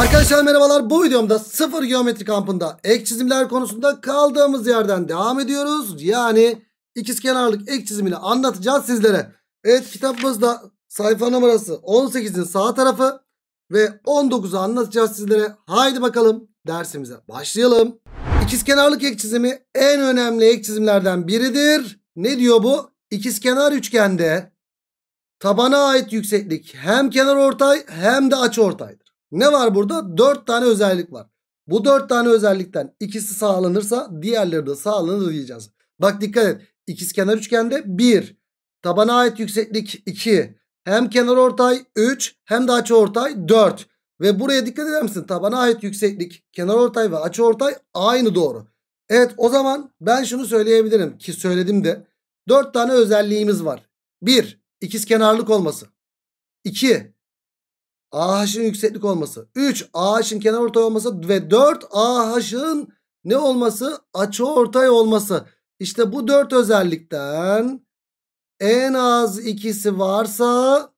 Arkadaşlar merhabalar bu videomda sıfır geometri kampında ek çizimler konusunda kaldığımız yerden devam ediyoruz. Yani ikizkenarlık ek çizimini anlatacağız sizlere. Evet kitabımızda sayfa numarası 18'in sağ tarafı ve 19'u anlatacağız sizlere. Haydi bakalım dersimize başlayalım. İkizkenarlık ek çizimi en önemli ek çizimlerden biridir. Ne diyor bu? İkizkenar üçgende tabana ait yükseklik hem kenar ortay hem de açı ortay. Ne var burada? 4 tane özellik var. Bu 4 tane özellikten ikisi sağlanırsa diğerleri de sağlanır diyeceğiz. Bak dikkat et. kenar üçgende 1. Tabana ait yükseklik 2. Hem kenar ortay 3 hem de açı ortay 4. Ve buraya dikkat eder misin? Tabana ait yükseklik, kenar ortay ve açı ortay aynı doğru. Evet o zaman ben şunu söyleyebilirim ki söyledim de. 4 tane özelliğimiz var. 1. kenarlık olması. 2. AH'ın yükseklik olması. 3 AH'ın kenar ortay olması ve 4 AH'ın ne olması? Açı ortay olması. İşte bu 4 özellikten en az ikisi varsa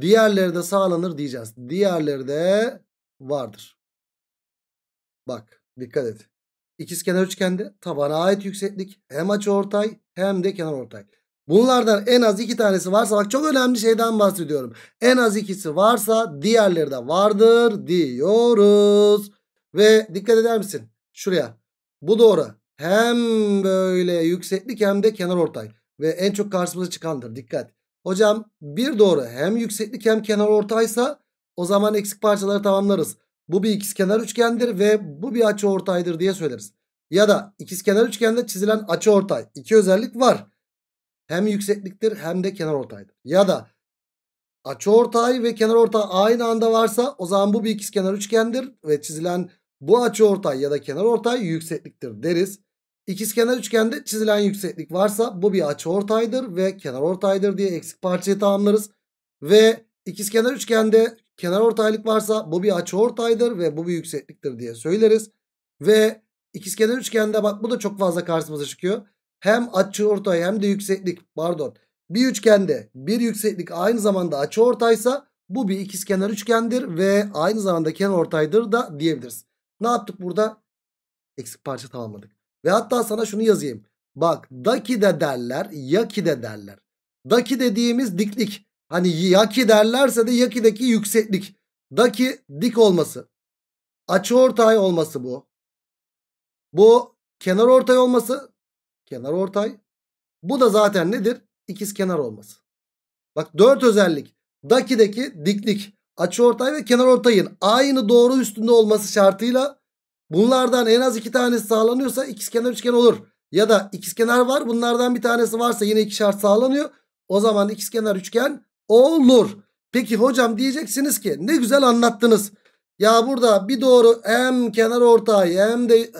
diğerleri de sağlanır diyeceğiz. Diğerleri de vardır. Bak dikkat et. İkiz kenar üçgende tabana ait yükseklik hem açı ortay hem de kenar ortay. Bunlardan en az iki tanesi varsa bak çok önemli şeyden bahsediyorum. En az ikisi varsa diğerleri de vardır diyoruz. Ve dikkat eder misin? Şuraya. Bu doğru. Hem böyle yükseklik hem de kenar ortay. Ve en çok karşımıza çıkandır. Dikkat. Hocam bir doğru hem yükseklik hem kenar ortaysa o zaman eksik parçaları tamamlarız. Bu bir ikizkenar üçgendir ve bu bir açı ortaydır diye söyleriz. Ya da ikizkenar üçgende çizilen açı ortay. iki özellik var. Hem yüksekliktir hem de kenar ortaydır. Ya da açı ortay ve kenar ortay aynı anda varsa o zaman bu bir ikizkenar üçgendir ve çizilen bu açı ortay ya da kenar ortay yüksekliktir deriz. İkizkenar üçgende çizilen yükseklik varsa bu bir açı ortaydır ve kenar ortaydır diye eksik parçayı tamamlarız. Ve ikizkenar üçgende kenar ortaylık varsa bu bir açı ortaydır ve bu bir yüksekliktir diye söyleriz. Ve ikizkenar üçgende bak bu da çok fazla karşımıza çıkıyor hem açı ortay hem de yükseklik pardon bir üçgende bir yükseklik aynı zamanda açı ortaysa bu bir ikizkenar üçgendir ve aynı zamanda kenar ortaydır da diyebiliriz. Ne yaptık burada? Eksik parça tamamladık. Ve hatta sana şunu yazayım. Bak daki de derler yaki de derler. Daki dediğimiz diklik. Hani yaki derlerse de yakideki yükseklik. Daki dik olması. Açı ortay olması bu. Bu kenar ortay olması kenar ortay. Bu da zaten nedir? İkiz kenar olması. Bak dört özellik. Daki'deki diklik, açı ortay ve kenar ortayın aynı doğru üstünde olması şartıyla bunlardan en az iki tanesi sağlanıyorsa ikiz kenar üçgen olur. Ya da ikiz kenar var bunlardan bir tanesi varsa yine iki şart sağlanıyor. O zaman ikiz kenar üçgen olur. Peki hocam diyeceksiniz ki ne güzel anlattınız. Ya burada bir doğru hem kenar ortay hem de e,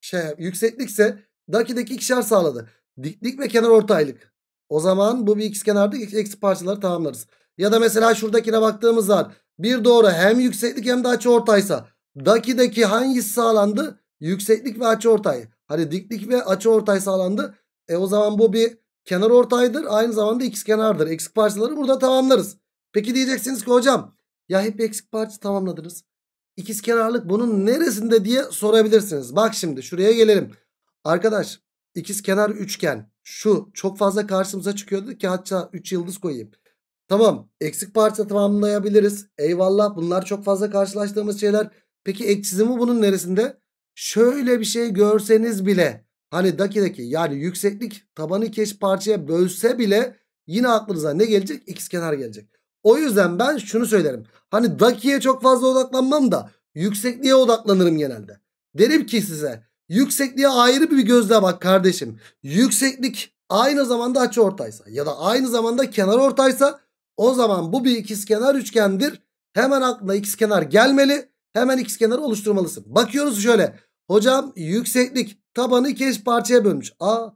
şey yükseklikse Daki'deki ikişer sağladı. Diklik ve kenar ortaylık. O zaman bu bir x kenardı, eksi parçaları tamamlarız. Ya da mesela şuradakine baktığımız zaman bir doğru hem yükseklik hem de açı ortaysa. Daki'deki hangisi sağlandı? Yükseklik ve açı ortay. Hani diklik ve açı ortay sağlandı. E o zaman bu bir kenar ortaydır. Aynı zamanda x kenardır. Eksik parçaları burada tamamlarız. Peki diyeceksiniz ki hocam ya hep eksik parça tamamladınız. İkiz kenarlık bunun neresinde diye sorabilirsiniz. Bak şimdi şuraya gelelim. Arkadaş ikiz kenar üçgen şu çok fazla karşımıza çıkıyordu ki hatta 3 yıldız koyayım. Tamam eksik parça tamamlayabiliriz. Eyvallah bunlar çok fazla karşılaştığımız şeyler. Peki eksizimi bunun neresinde? Şöyle bir şey görseniz bile hani dakidaki yani yükseklik tabanı keş parçaya bölse bile yine aklınıza ne gelecek? Ikiz kenar gelecek. O yüzden ben şunu söylerim. Hani dakiye çok fazla odaklanmam da yüksekliğe odaklanırım genelde. Derim ki size Yüksekliğe ayrı bir gözle bak kardeşim. Yükseklik aynı zamanda açı ortaysa ya da aynı zamanda kenar ortaysa o zaman bu bir ikizkenar üçgendir. Hemen aklına ikizkenar gelmeli. Hemen ikizkenarı oluşturmalısın. Bakıyoruz şöyle. Hocam yükseklik tabanı iki parçaya bölmüş. A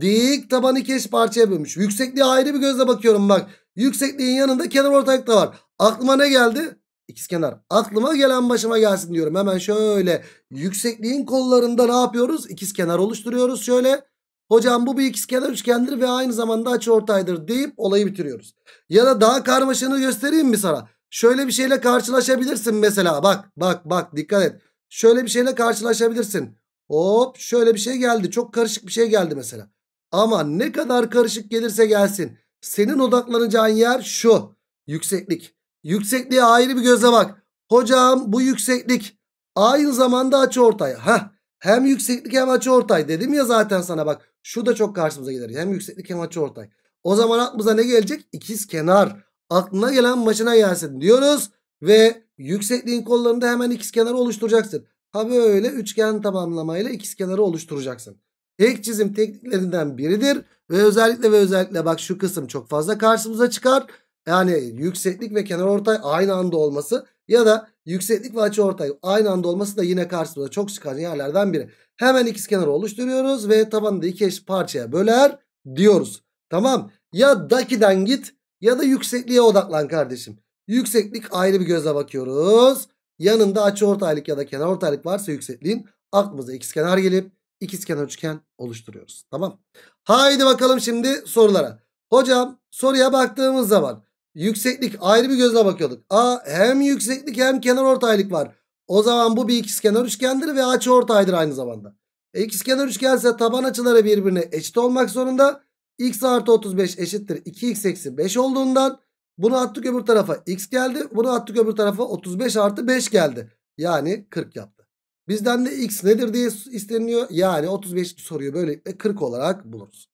dik tabanı iki parçaya bölmüş. Yüksekliğe ayrı bir gözle bakıyorum bak. Yüksekliğin yanında kenar ortaylık da var. Aklıma ne geldi? İkizkenar. Aklıma gelen başıma gelsin diyorum. Hemen şöyle yüksekliğin kollarında ne yapıyoruz? İkizkenar oluşturuyoruz şöyle. Hocam bu bir ikizkenar üçgendir ve aynı zamanda açıortaydır deyip olayı bitiriyoruz. Ya da daha karmaşığını göstereyim mi sana? Şöyle bir şeyle karşılaşabilirsin mesela. Bak bak bak dikkat et. Şöyle bir şeyle karşılaşabilirsin. Hop şöyle bir şey geldi. Çok karışık bir şey geldi mesela. Ama ne kadar karışık gelirse gelsin. Senin odaklanacağın yer şu. Yükseklik. Yüksekliğe ayrı bir göze bak. Hocam bu yükseklik aynı zamanda açı ortay. Heh, hem yükseklik hem açı ortay dedim ya zaten sana bak. Şu da çok karşımıza gelir. Hem yükseklik hem açı ortay. O zaman aklımıza ne gelecek? İkiz kenar. Aklına gelen başına gelsin diyoruz. Ve yüksekliğin kollarında hemen ikiz kenarı oluşturacaksın. Ha böyle üçgen tamamlamayla ikiz kenarı oluşturacaksın. Tek çizim tekniklerinden biridir. Ve özellikle ve özellikle bak şu kısım çok fazla karşımıza çıkar. Yani yükseklik ve kenar ortay aynı anda olması ya da yükseklik ve açı ortay aynı anda olması da yine karşımıza çok çıkan yerlerden biri. Hemen ikizkenarı oluşturuyoruz ve tabanı da iki eşit parçaya böler diyoruz. Tamam ya dakiden git ya da yüksekliğe odaklan kardeşim. Yükseklik ayrı bir göze bakıyoruz. Yanında açı ortaylık ya da kenar ortaylık varsa yüksekliğin aklımıza kenar gelip ikizkenar üçgen oluşturuyoruz. Tamam. Haydi bakalım şimdi sorulara. Hocam soruya baktığımız zaman Yükseklik ayrı bir gözle bakıyorduk. A hem yükseklik hem kenar ortaylık var. O zaman bu bir ikizkenar üçgendir ve açı ortaydır aynı zamanda. E, üçgen ise taban açıları birbirine eşit olmak zorunda. X artı 35 eşittir 2x eksi 5 olduğundan bunu attık öbür tarafa x geldi. Bunu attık öbür tarafa 35 artı 5 geldi. Yani 40 yaptı. Bizden de x nedir diye isteniliyor. Yani 35 soruyu böylelikle 40 olarak buluruz.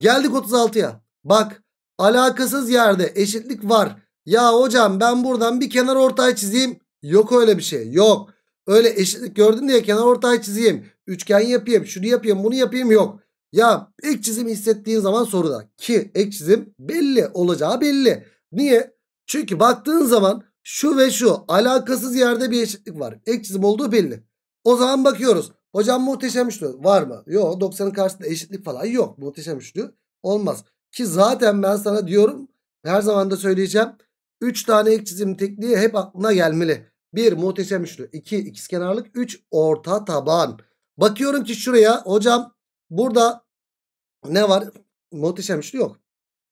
Geldik 36'ya. Bak Alakasız yerde eşitlik var. Ya hocam ben buradan bir kenar ortay çizeyim. Yok öyle bir şey. Yok. Öyle eşitlik gördün diye kenar ortay çizeyim. Üçgen yapayım. Şunu yapayım. Bunu yapayım. Yok. Ya ek çizim hissettiğin zaman soruda. Ki ek çizim belli. Olacağı belli. Niye? Çünkü baktığın zaman şu ve şu alakasız yerde bir eşitlik var. Ek çizim olduğu belli. O zaman bakıyoruz. Hocam muhteşem üçlü var mı? Yok 90'ın karşısında eşitlik falan yok. Muhteşem üçlü olmaz. Ki zaten ben sana diyorum her zaman da söyleyeceğim. 3 tane ek çizim tekniği hep aklına gelmeli. 1 muhteşem üçlü. 2 iki, ikizkenarlık. 3 orta taban. Bakıyorum ki şuraya hocam burada ne var? Muhteşem üçlü yok.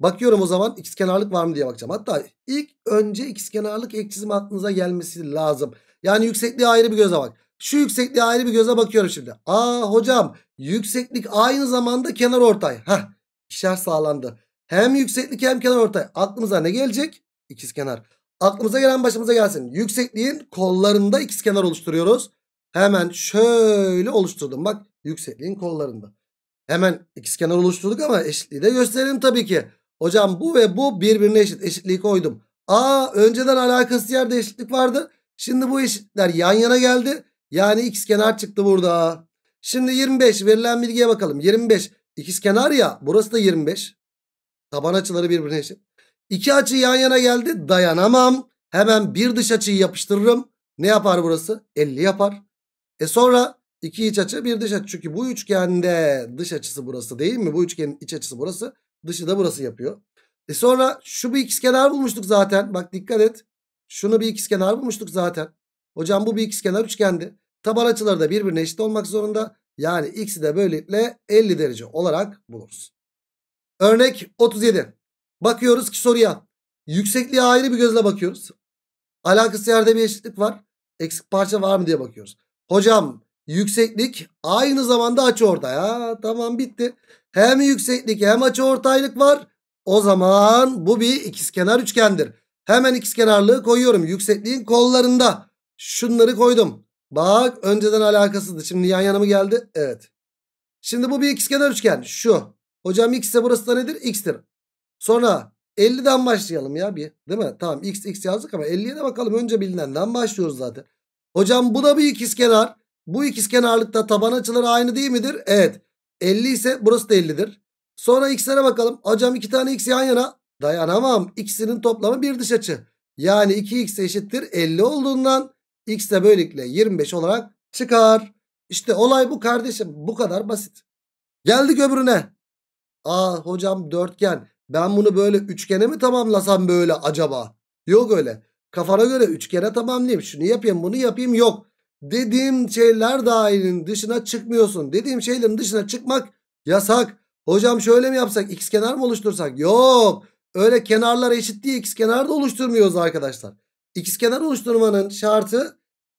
Bakıyorum o zaman ikizkenarlık var mı diye bakacağım. Hatta ilk önce ikizkenarlık ek çizim aklınıza gelmesi lazım. Yani yüksekliğe ayrı bir göze bak. Şu yüksekliğe ayrı bir göze bakıyorum şimdi. Aa hocam yükseklik aynı zamanda kenar ortay. Heh ikişer sağlandı. Hem yükseklik hem kenar ortay. Aklımıza ne gelecek? İkizkenar. Aklımıza gelen başımıza gelsin. Yüksekliğin kollarında ikizkenar oluşturuyoruz. Hemen şöyle oluşturdum. Bak yüksekliğin kollarında. Hemen ikizkenar oluşturduk ama eşitliği de gösterelim tabii ki. Hocam bu ve bu birbirine eşit. Eşitliği koydum. Aa önceden alakası yerde eşitlik vardı. Şimdi bu eşitler yan yana geldi. Yani x kenar çıktı burada. Şimdi 25 verilen bilgiye bakalım. 25 kenar ya. Burası da 25. Taban açıları birbirine eşit. İki açı yan yana geldi. Dayanamam. Hemen bir dış açıyı yapıştırırım. Ne yapar burası? 50 yapar. E sonra iki iç açı bir dış açı. Çünkü bu üçgende dış açısı burası değil mi? Bu üçgenin iç açısı burası. Dışı da burası yapıyor. E sonra şu bir kenar bulmuştuk zaten. Bak dikkat et. Şunu bir kenar bulmuştuk zaten. Hocam bu bir kenar üçgendi. Taban açıları da birbirine eşit olmak zorunda. Yani x'i de böylelikle 50 derece olarak buluruz. Örnek 37. Bakıyoruz ki soruya. Yüksekliğe ayrı bir gözle bakıyoruz. Alakası yerde bir eşitlik var. Eksik parça var mı diye bakıyoruz. Hocam yükseklik aynı zamanda açı orta ya. Tamam bitti. Hem yükseklik hem açı ortaylık var. O zaman bu bir ikizkenar üçgendir. Hemen ikizkenarlığı koyuyorum. Yüksekliğin kollarında. Şunları koydum. Bak önceden alakasızdı. Şimdi yan yana mı geldi? Evet. Şimdi bu bir ikizkenar üçgen. Şu. Hocam x ise burası da nedir? X'tir. Sonra 50'den başlayalım ya bir. Değil mi? Tamam x x yazdık ama 50'ye de bakalım. Önce bilinenden başlıyoruz zaten. Hocam bu da bir ikizkenar. Bu ikizkenarlıkta taban açıları aynı değil midir? Evet. 50 ise burası da 50'dir. Sonra x'lere bakalım. Hocam iki tane x yan yana. Dayanamam. X'inin toplamı bir dış açı. Yani 2x eşittir 50 olduğundan X de böylelikle 25 olarak çıkar. İşte olay bu kardeşim. Bu kadar basit. Geldik öbürüne. Aa ah hocam dörtgen. Ben bunu böyle üçgene mi tamamlasam böyle acaba? Yok öyle. Kafana göre üçgene tamamlayayım. Şunu yapayım bunu yapayım yok. Dediğim şeyler dahilinin dışına çıkmıyorsun. Dediğim şeylerin dışına çıkmak yasak. Hocam şöyle mi yapsak? X kenar mı oluştursak? Yok. Öyle kenarlar eşit diye x kenar da oluşturmuyoruz arkadaşlar. İkizkenar oluşturmanın şartı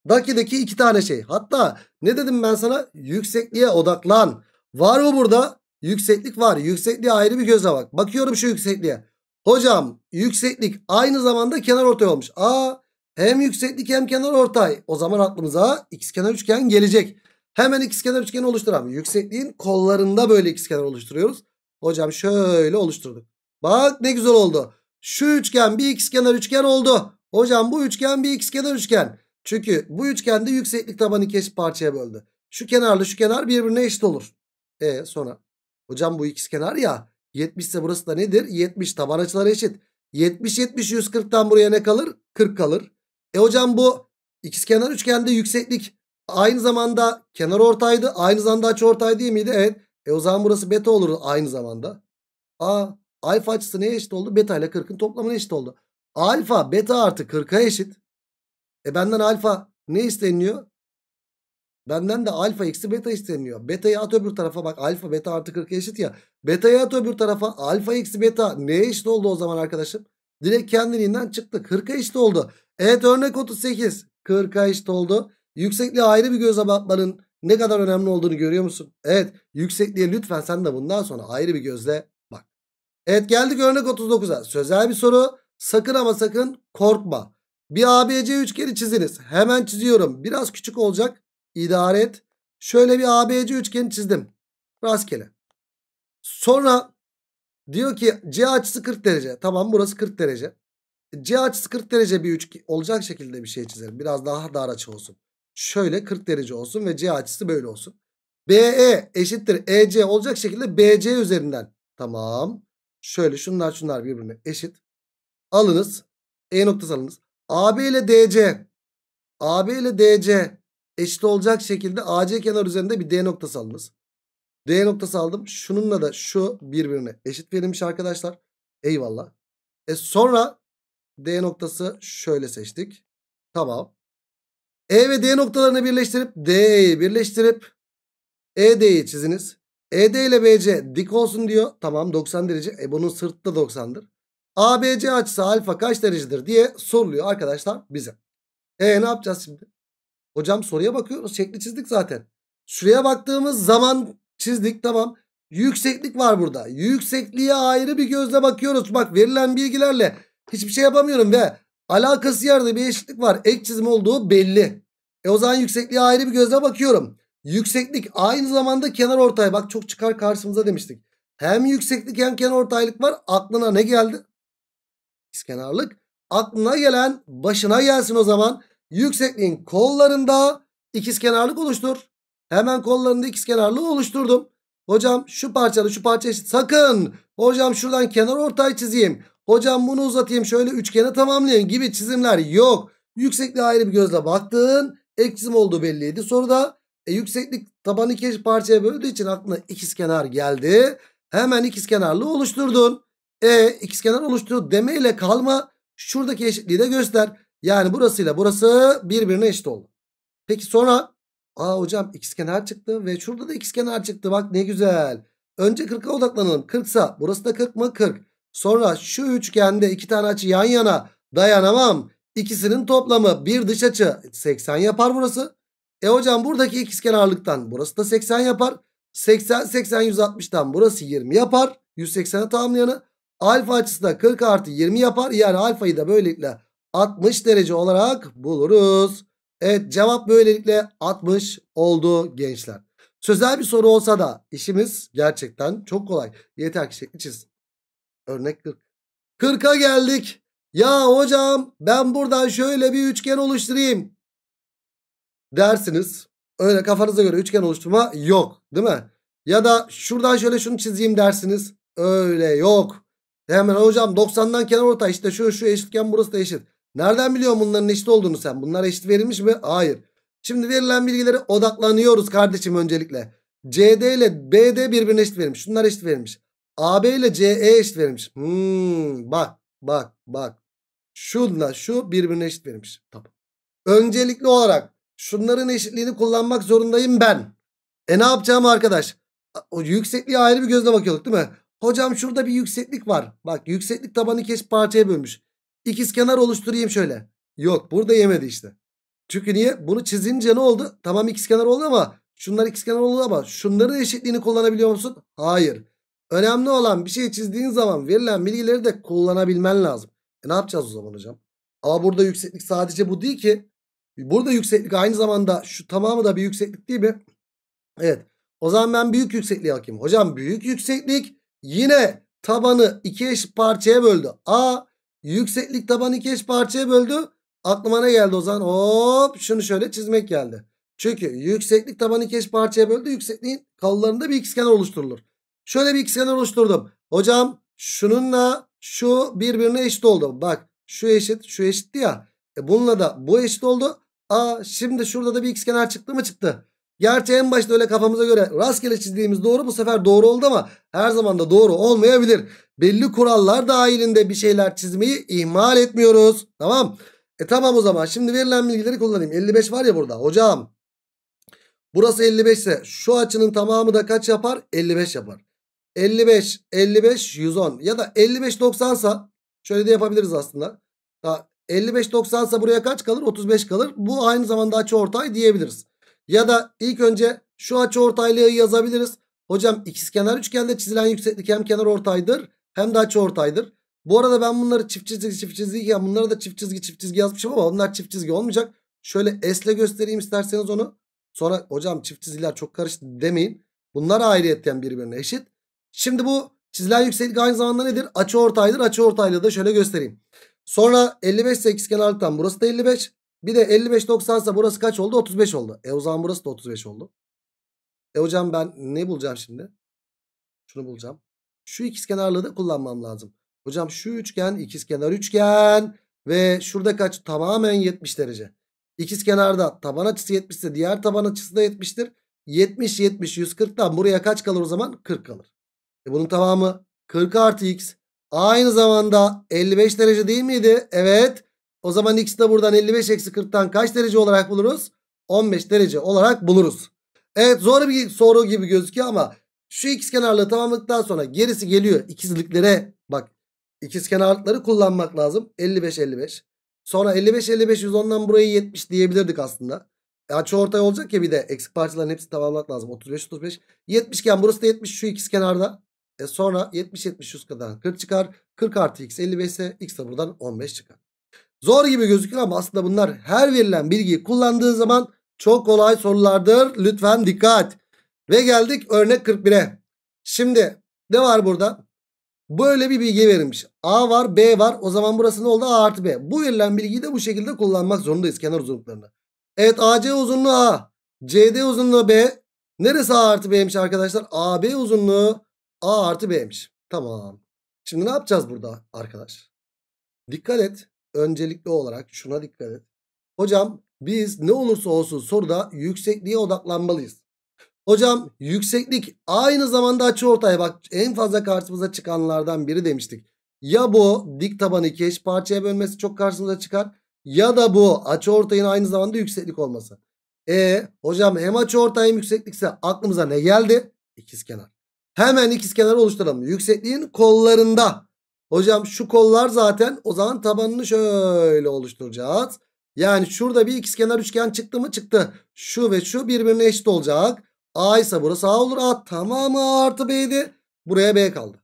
dakideki iki tane şey. Hatta ne dedim ben sana? Yüksekliğe odaklan. Var mı burada? Yükseklik var. Yüksekliğe ayrı bir göze bak. Bakıyorum şu yüksekliğe. Hocam yükseklik aynı zamanda kenar ortay olmuş. Aa hem yükseklik hem kenar ortay. O zaman aklımıza ikizkenar üçgen gelecek. Hemen ikizkenar üçgeni oluşturalım. Yüksekliğin kollarında böyle ikizkenar oluşturuyoruz. Hocam şöyle oluşturduk. Bak ne güzel oldu. Şu üçgen bir ikizkenar üçgen oldu. Hocam bu üçgen bir ikizkenar üçgen. Çünkü bu üçgende yükseklik tabanı iki parçaya böldü. Şu kenarla şu kenar birbirine eşit olur. E sonra. Hocam bu kenar ya. 70 ise burası da nedir? 70 taban açıları eşit. 70 70 140'tan buraya ne kalır? 40 kalır. E hocam bu ikiz kenar üçgende yükseklik aynı zamanda kenar ortaydı. Aynı zamanda açı ortay değil miydi? Evet. E o zaman burası beta olur aynı zamanda. A alfa açısı neye eşit oldu? Beta ile 40'ın toplamına eşit oldu. Alfa beta artı 40'a eşit. E benden alfa ne isteniyor? Benden de alfa eksi beta isteniyor. Beta'yı at öbür tarafa bak. Alfa beta artı 40 eşit ya. Beta'yı at öbür tarafa. Alfa eksi beta ne eşit oldu o zaman arkadaşım? Direkt kendiliğinden çıktı. 40'a eşit oldu. Evet örnek 38. 40'a eşit oldu. Yüksekliğe ayrı bir göze bakmanın ne kadar önemli olduğunu görüyor musun? Evet yüksekliğe lütfen sen de bundan sonra ayrı bir gözle bak. Evet geldik örnek 39'a. Sözel bir soru. Sakın ama sakın korkma. Bir ABC üçgeni çiziniz. Hemen çiziyorum. Biraz küçük olacak. İdare et. Şöyle bir ABC üçgeni çizdim. Rastgele. Sonra diyor ki C açısı 40 derece. Tamam burası 40 derece. C açısı 40 derece bir üçgen olacak şekilde bir şey çizelim. Biraz daha dar açı olsun. Şöyle 40 derece olsun ve C açısı böyle olsun. BE eşittir EC olacak şekilde BC üzerinden. Tamam. Şöyle şunlar şunlar birbirine eşit alınız. E noktası alınız. AB ile DC AB ile DC eşit olacak şekilde AC kenar üzerinde bir D noktası alınız. D noktası aldım. Şununla da şu birbirine eşit verilmiş arkadaşlar. Eyvallah. E sonra D noktası şöyle seçtik. Tamam. E ve D noktalarını birleştirip D'yi birleştirip ED'yi çiziniz. ED ile BC dik olsun diyor. Tamam 90 derece. E bunun sırtı da 90'dır. ABC açısı alfa kaç derecedir diye soruluyor arkadaşlar bize. E ne yapacağız şimdi? Hocam soruya bakıyoruz. Şekli çizdik zaten. Şuraya baktığımız zaman çizdik tamam. Yükseklik var burada. Yüksekliğe ayrı bir gözle bakıyoruz. Bak verilen bilgilerle hiçbir şey yapamıyorum ve alakası yerde bir eşitlik var. Ek çizim olduğu belli. E o zaman yüksekliğe ayrı bir gözle bakıyorum. Yükseklik aynı zamanda kenar ortay. Bak çok çıkar karşımıza demiştik. Hem yükseklik hem kenar ortaylık var. Aklına ne geldi? İkizkenarlık. Aklına gelen başına gelsin o zaman. Yüksekliğin kollarında ikizkenarlık oluştur. Hemen kollarında ikizkenarlığı oluşturdum. Hocam şu parçalı şu parça eşit. Sakın hocam şuradan kenar ortay çizeyim. Hocam bunu uzatayım şöyle üçgene tamamlayayım gibi çizimler yok. Yüksekliğe ayrı bir gözle baktın. Ek çizim olduğu belliydi. Soruda e, yükseklik tabanı iki parçaya böldüğü için aklına ikizkenar geldi. Hemen ikizkenarlı oluşturdun. E x kenar oluştu demeyle kalma. Şuradaki eşitliği de göster. Yani burasıyla burası birbirine eşit oldu. Peki sonra aa hocam x kenar çıktı ve şurada da x kenar çıktı. Bak ne güzel. Önce 40'a odaklanalım. 40'sa burası da 40 mı? 40. Sonra şu üçgende iki tane açı yan yana dayanamam. İkisinin toplamı bir dış açı 80 yapar burası. E hocam buradaki ikiz kenarlıktan burası da 80 yapar. 80 80 160'tan burası 20 yapar. 180'e tamamlayanı. Alfa açısı da 40 artı 20 yapar. Yani alfayı da böylelikle 60 derece olarak buluruz. Evet cevap böylelikle 60 oldu gençler. Sözel bir soru olsa da işimiz gerçekten çok kolay. Yeter ki şekli çiz. Örnek 40. 40'a geldik. Ya hocam ben buradan şöyle bir üçgen oluşturayım. Dersiniz. Öyle kafanıza göre üçgen oluşturma yok değil mi? Ya da şuradan şöyle şunu çizeyim dersiniz. Öyle yok. E hemen hocam 90'dan kenar orta işte şu şu eşitken burası da eşit. Nereden biliyorum bunların eşit olduğunu sen? Bunlar eşit verilmiş mi? Hayır. Şimdi verilen bilgilere odaklanıyoruz kardeşim öncelikle. CD ile BD birbirine eşit verilmiş. Şunlar eşit verilmiş. AB ile CE eşit verilmiş. Hmm, bak bak bak. Şunla şu birbirine eşit verilmiş. Tamam. Öncelikli olarak şunların eşitliğini kullanmak zorundayım ben. E ne yapacağım arkadaş? O yüksekliğe ayrı bir gözle bakıyorduk değil mi? Hocam şurada bir yükseklik var. Bak yükseklik tabanı kes parçaya bölmüş. İkiz kenar oluşturayım şöyle. Yok burada yemedi işte. Çünkü niye? Bunu çizince ne oldu? Tamam ikiz kenar oldu ama şunlar ikiz kenar oldu ama şunların eşitliğini kullanabiliyor musun? Hayır. Önemli olan bir şey çizdiğin zaman verilen bilgileri de kullanabilmen lazım. E ne yapacağız o zaman hocam? Ama burada yükseklik sadece bu değil ki. Burada yükseklik aynı zamanda şu tamamı da bir yükseklik değil mi? Evet. O zaman ben büyük yüksekliği alayım. Hocam büyük yükseklik Yine tabanı iki eş parçaya böldü. A yükseklik tabanı iki eş parçaya böldü. Aklıma ne geldi o zaman? Hop şunu şöyle çizmek geldi. Çünkü yükseklik tabanı iki eş parçaya böldü. Yüksekliğin kalınlarında bir ikizkenar oluşturulur. Şöyle bir ikizkenar oluşturdum. Hocam şununla şu birbirine eşit oldu. Bak şu eşit şu eşitti ya. E bununla da bu eşit oldu. A, şimdi şurada da bir ikizkenar çıktı mı çıktı. Gerçi en başta öyle kafamıza göre rastgele çizdiğimiz doğru bu sefer doğru oldu ama her zaman da doğru olmayabilir. Belli kurallar dahilinde bir şeyler çizmeyi ihmal etmiyoruz. Tamam. E tamam o zaman şimdi verilen bilgileri kullanayım. 55 var ya burada hocam. Burası 55 ise şu açının tamamı da kaç yapar? 55 yapar. 55, 55, 110 ya da 55, 90 sa şöyle de yapabiliriz aslında. 55, 90 sa buraya kaç kalır? 35 kalır. Bu aynı zamanda açı ortay diyebiliriz. Ya da ilk önce şu açı ortaylığı yazabiliriz. Hocam ikizkenar üçgende çizilen yükseklik hem kenar ortaydır hem de açı ortaydır. Bu arada ben bunları çift çizgi çift çizgi çizgiyken bunları da çift çizgi çift çizgi yazmışım ama bunlar çift çizgi olmayacak. Şöyle s ile göstereyim isterseniz onu. Sonra hocam çift çizgiler çok karıştı demeyin. Bunlar ayrıyetten birbirine eşit. Şimdi bu çizilen yükseklik aynı zamanda nedir? Açı ortaydır. Açı ortaylığı da şöyle göstereyim. Sonra 55 ise ikizkenarlıktan burası da 55. Bir de 55 90 ise burası kaç oldu? 35 oldu. E o zaman burası da 35 oldu. E hocam ben ne bulacağım şimdi? Şunu bulacağım. Şu ikizkenarlığı da kullanmam lazım. Hocam şu üçgen ikizkenar üçgen ve şurada kaç? Tamamen 70 derece. İkizkenarda taban açısı 70 ise diğer taban açısı da 70'tir. 70 70 140'tan buraya kaç kalır o zaman? 40 kalır. E bunun tamamı 40 artı x. Aynı zamanda 55 derece değil miydi? Evet. O zaman x de buradan 55 eksi 40'tan kaç derece olarak buluruz? 15 derece olarak buluruz. Evet zor bir soru gibi gözüküyor ama şu x kenarlığı tamamladıktan sonra gerisi geliyor. İkizliklere bak. ikiz kenarlıkları kullanmak lazım. 55 55. Sonra 55 55 110'dan burayı 70 diyebilirdik aslında. E açı ortay olacak ya bir de eksik parçaların hepsi tamamlamak lazım. 35 35. 70 iken burası da 70 şu ikiz kenarda. E sonra 70 70 100 kadar 40 çıkar. 40 artı x 55 ise x de buradan 15 çıkar. Zor gibi gözüküyor ama aslında bunlar her verilen bilgiyi kullandığı zaman çok kolay sorulardır. Lütfen dikkat. Ve geldik örnek 41'e. Şimdi ne var burada? Böyle bir bilgi verilmiş. A var B var. O zaman burası ne oldu? A artı B. Bu verilen bilgiyi de bu şekilde kullanmak zorundayız kenar uzunluklarını. Evet AC uzunluğu A. CD uzunluğu B. Neresi A artı B'ymiş arkadaşlar? AB uzunluğu A artı B'ymiş. Tamam. Şimdi ne yapacağız burada arkadaş? Dikkat et öncelikli olarak şuna dikkat et. Hocam biz ne olursa olsun soruda yüksekliğe odaklanmalıyız. Hocam yükseklik aynı zamanda açı ortaya bak en fazla karşımıza çıkanlardan biri demiştik. Ya bu dik tabanı iki parçaya bölmesi çok karşımıza çıkar ya da bu açı ortayın aynı zamanda yükseklik olması. E hocam hem açı ortay hem yükseklikse aklımıza ne geldi? İkizkenar. Hemen ikizkenar oluşturalım. Yüksekliğin kollarında Hocam şu kollar zaten o zaman tabanını şöyle oluşturacağız. Yani şurada bir ikizkenar üçgen çıktı mı çıktı. Şu ve şu birbirine eşit olacak. A ise burası A olur. A tamam A artı B'ydi. Buraya B kaldı.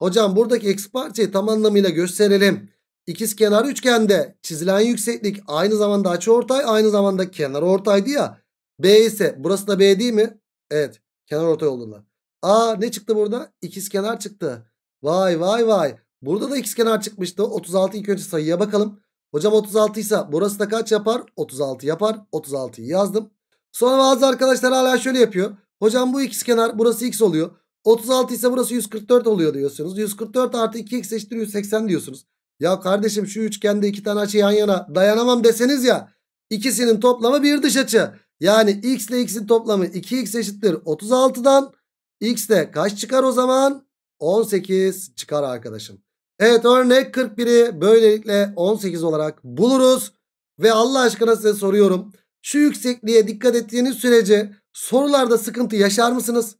Hocam buradaki eksi parçayı tam anlamıyla gösterelim. İkizkenar üçgende çizilen yükseklik aynı zamanda açı ortay aynı zamanda kenar ortaydı ya. B ise burası da B değil mi? Evet kenar ortay olduğunda. A ne çıktı burada? İkizkenar çıktı. Vay vay vay. Burada da x kenar çıkmıştı. 36 ilk önce sayıya bakalım. Hocam 36 ise burası da kaç yapar? 36 yapar. 36'yı yazdım. Sonra bazı arkadaşlar hala şöyle yapıyor. Hocam bu x kenar burası x oluyor. 36 ise burası 144 oluyor diyorsunuz. 144 artı 2x eşittir 180 diyorsunuz. Ya kardeşim şu üçgende iki tane açı yan yana dayanamam deseniz ya. İkisinin toplamı bir dış açı. Yani x ile x'in toplamı 2x eşittir 36'dan. X de kaç çıkar o zaman? 18 çıkar arkadaşım. Evet örnek 41'i böylelikle 18 olarak buluruz. Ve Allah aşkına size soruyorum. Şu yüksekliğe dikkat ettiğiniz sürece sorularda sıkıntı yaşar mısınız?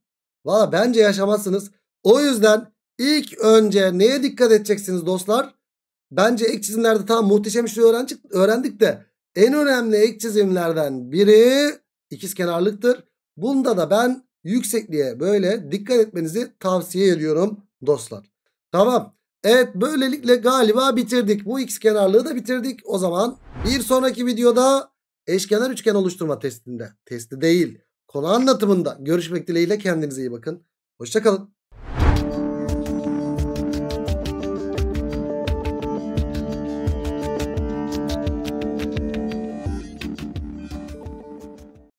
Valla bence yaşamazsınız. O yüzden ilk önce neye dikkat edeceksiniz dostlar? Bence ek çizimlerde tam muhteşem şey öğrendik de en önemli ek çizimlerden biri ikiz kenarlıktır. Bunda da ben yüksekliğe böyle dikkat etmenizi tavsiye ediyorum dostlar. Tamam. Evet böylelikle galiba bitirdik. Bu x kenarlığı da bitirdik. O zaman bir sonraki videoda eşkenar üçgen oluşturma testinde. Testi değil. Konu anlatımında görüşmek dileğiyle kendinize iyi bakın. Hoşçakalın.